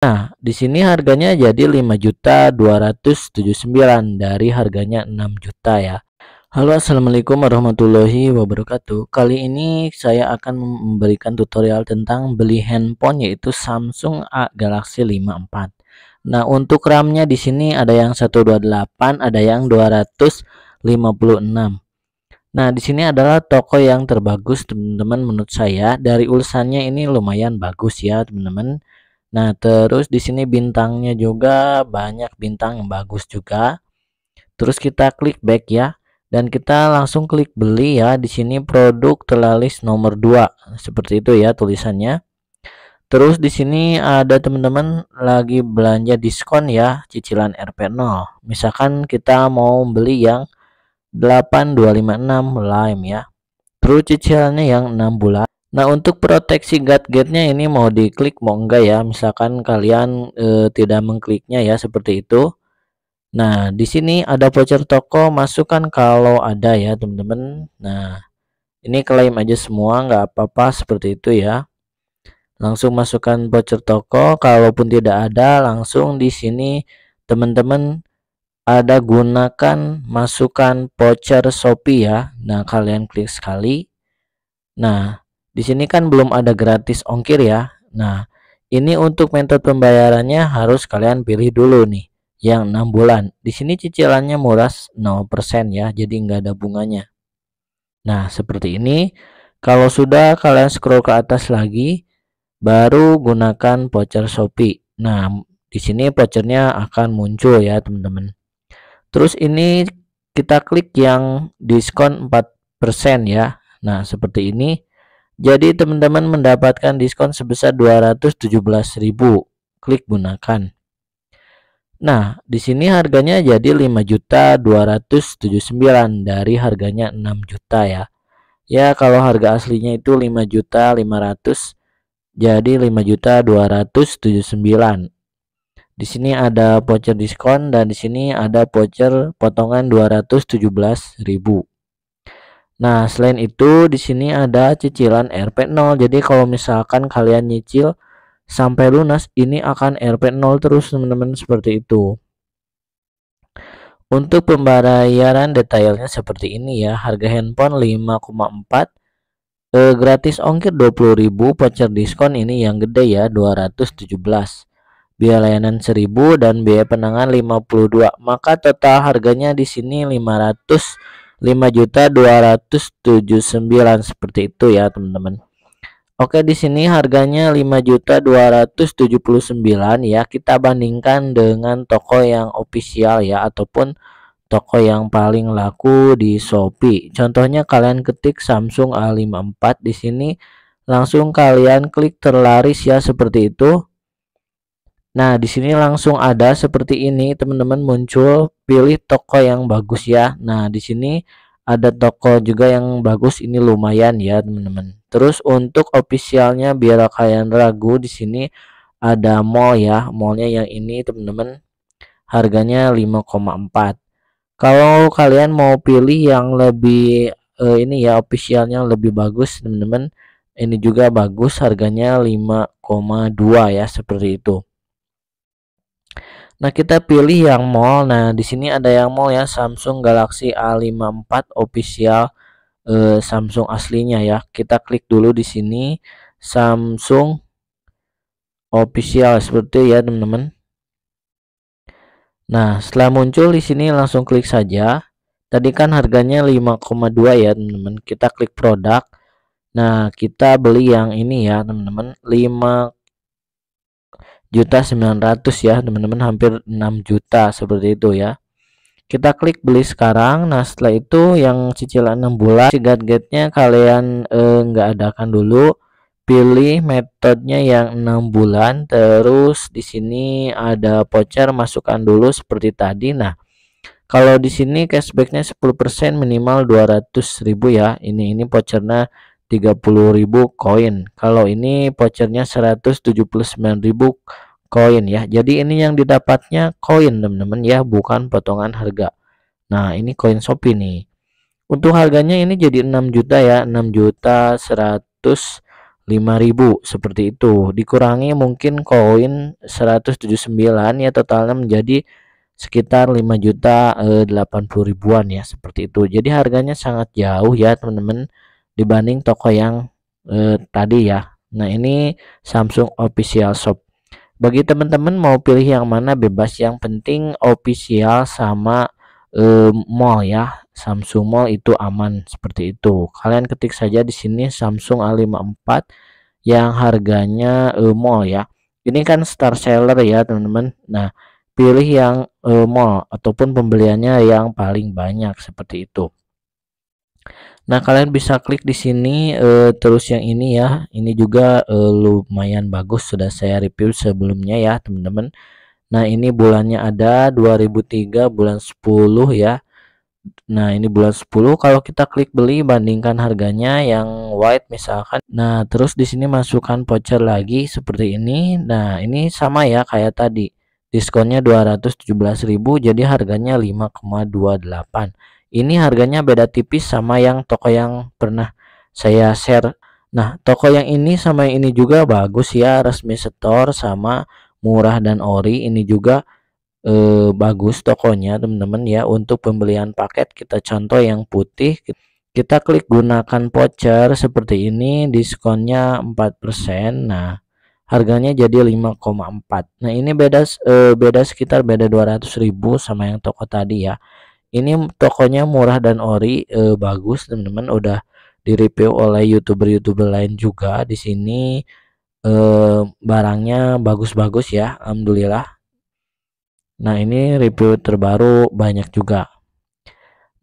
Nah, di sini harganya jadi 5.279 dari harganya 6 juta ya. Halo assalamualaikum warahmatullahi wabarakatuh Kali ini saya akan memberikan tutorial tentang beli handphone yaitu Samsung A Galaxy 54 Nah untuk RAM nya di sini ada yang 128 ada yang 256 Nah di sini adalah toko yang terbagus teman-teman menurut saya dari ulasannya ini lumayan bagus ya teman-teman Nah, terus di sini bintangnya juga banyak bintang yang bagus juga. Terus kita klik back ya dan kita langsung klik beli ya. Di sini produk terlalis nomor 2. Seperti itu ya tulisannya. Terus di sini ada teman-teman lagi belanja diskon ya, cicilan RP0. Misalkan kita mau beli yang 8256 Lime ya. Terus cicilannya yang 6 bulan. Nah untuk proteksi guard gate-nya ini mau diklik mau enggak ya misalkan kalian e, tidak mengkliknya ya seperti itu Nah di sini ada voucher toko masukkan kalau ada ya teman-teman Nah ini klaim aja semua nggak apa-apa seperti itu ya langsung masukkan voucher toko kalaupun tidak ada langsung di sini teman-teman ada gunakan masukkan voucher Shopee ya Nah kalian klik sekali Nah di sini kan belum ada gratis ongkir ya. Nah, ini untuk metode pembayarannya harus kalian pilih dulu nih yang 6 bulan. Di sini cicilannya murah 0% ya, jadi nggak ada bunganya. Nah, seperti ini. Kalau sudah kalian scroll ke atas lagi, baru gunakan voucher Shopee. Nah, di sini vouchernya akan muncul ya, teman-teman. Terus ini kita klik yang diskon 4% ya. Nah, seperti ini. Jadi teman-teman mendapatkan diskon sebesar 217.000. Klik gunakan. Nah, di sini harganya jadi 5.279 dari harganya 6 juta ya. Ya, kalau harga aslinya itu 5.500 jadi 5.279. Di sini ada voucher diskon dan di sini ada voucher potongan 217.000. Nah, selain itu di sini ada cicilan RP0. Jadi kalau misalkan kalian nyicil sampai lunas, ini akan RP0 terus teman-teman seperti itu. Untuk pembayaran detailnya seperti ini ya. Harga handphone 5,4 E, eh, gratis ongkir 20.000 voucher diskon ini yang gede ya 217 biaya layanan 1000 dan biaya penangan 52 maka total harganya di sini 500 5.279 seperti itu ya teman-teman Oke di sini harganya 5.279 ya kita bandingkan dengan toko yang official ya ataupun toko yang paling laku di Shopee. Contohnya kalian ketik Samsung A54 di sini langsung kalian klik terlaris ya seperti itu. Nah, di sini langsung ada seperti ini, teman-teman muncul pilih toko yang bagus ya. Nah, di sini ada toko juga yang bagus ini lumayan ya, teman-teman. Terus untuk officialnya biar kalian ragu di sini ada mall ya. Mallnya yang ini, teman-teman. Harganya 5,4. Kalau kalian mau pilih yang lebih eh, ini ya officialnya lebih bagus, teman-teman. Ini juga bagus harganya 5,2 ya seperti itu. Nah, kita pilih yang mall. Nah, di sini ada yang mall ya, Samsung Galaxy A54 official eh, Samsung aslinya ya. Kita klik dulu di sini Samsung official seperti ya, teman-teman. Nah, setelah muncul di sini langsung klik saja. Tadi kan harganya 5,2 ya, teman-teman. Kita klik produk. Nah, kita beli yang ini ya, teman-teman. 5 juta 900 ya teman-teman hampir 6 juta seperti itu ya kita klik beli sekarang nah setelah itu yang cicilan 6 bulan gate nya kalian enggak eh, adakan dulu pilih metodenya yang enam bulan terus di sini ada voucher masukkan dulu seperti tadi nah kalau di sini cashbacknya 10% minimal 200.000 ya ini ini vouchernya 30.000 koin. Kalau ini vouchernya 179.000 koin ya. Jadi ini yang didapatnya koin teman-teman ya, bukan potongan harga. Nah, ini koin Shopee nih. Untuk harganya ini jadi 6 juta ya, 6 juta 100 5000 seperti itu dikurangi mungkin koin 179 ya totalnya menjadi sekitar 5 juta 80 eh, ribuan ya seperti itu jadi harganya sangat jauh ya teman-teman dibanding toko yang eh, tadi ya. Nah, ini Samsung Official Shop. Bagi teman-teman mau pilih yang mana bebas, yang penting official sama eh, mall ya. Samsung Mall itu aman seperti itu. Kalian ketik saja di sini Samsung A54 yang harganya eh, mall ya. Ini kan star seller ya, teman-teman. Nah, pilih yang eh, mall ataupun pembeliannya yang paling banyak seperti itu. Nah, kalian bisa klik di sini uh, terus yang ini ya. Ini juga uh, lumayan bagus sudah saya review sebelumnya ya, teman-teman. Nah, ini bulannya ada 2003 bulan 10 ya. Nah ini bulan 10 kalau kita klik beli bandingkan harganya yang white misalkan Nah terus di sini masukkan voucher lagi seperti ini Nah ini sama ya kayak tadi diskonnya 217.000 jadi harganya 5,28 ini harganya beda tipis sama yang toko yang pernah saya share. Nah, toko yang ini sama yang ini juga bagus ya, resmi store sama murah dan ori. Ini juga eh, bagus tokonya, teman-teman ya. Untuk pembelian paket kita contoh yang putih, kita klik gunakan voucher seperti ini, diskonnya 4%. Nah, harganya jadi 5,4. Nah, ini beda eh, beda sekitar beda 200.000 sama yang toko tadi ya ini tokonya murah dan ori e, bagus teman-teman udah direview oleh youtuber-youtuber lain juga di sini e, barangnya bagus-bagus ya alhamdulillah nah ini review terbaru banyak juga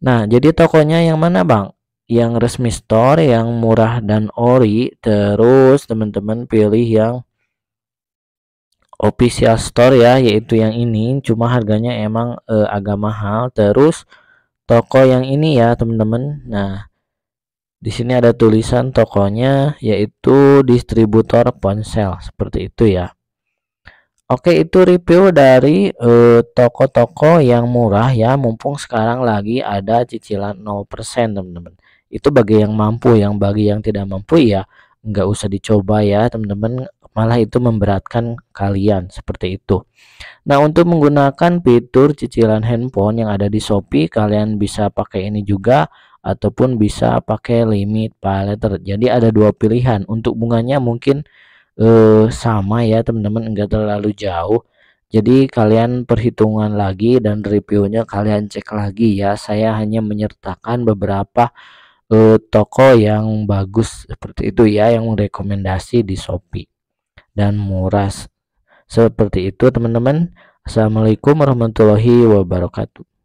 nah jadi tokonya yang mana bang yang resmi store yang murah dan ori terus teman-teman pilih yang official store ya yaitu yang ini cuma harganya emang e, agak mahal terus toko yang ini ya teman-teman nah di sini ada tulisan tokonya yaitu distributor ponsel seperti itu ya Oke itu review dari eh, toko-toko yang murah ya mumpung sekarang lagi ada cicilan 0% teman-teman itu bagi yang mampu yang bagi yang tidak mampu ya nggak usah dicoba ya teman-teman malah itu memberatkan kalian seperti itu. Nah, untuk menggunakan fitur cicilan handphone yang ada di Shopee, kalian bisa pakai ini juga ataupun bisa pakai limit paleter. Jadi ada dua pilihan. Untuk bunganya mungkin eh, sama ya, teman-teman, enggak terlalu jauh. Jadi kalian perhitungan lagi dan reviewnya kalian cek lagi ya. Saya hanya menyertakan beberapa eh, toko yang bagus seperti itu ya yang rekomendasi di Shopee dan muras Seperti itu teman-teman. Assalamualaikum warahmatullahi wabarakatuh.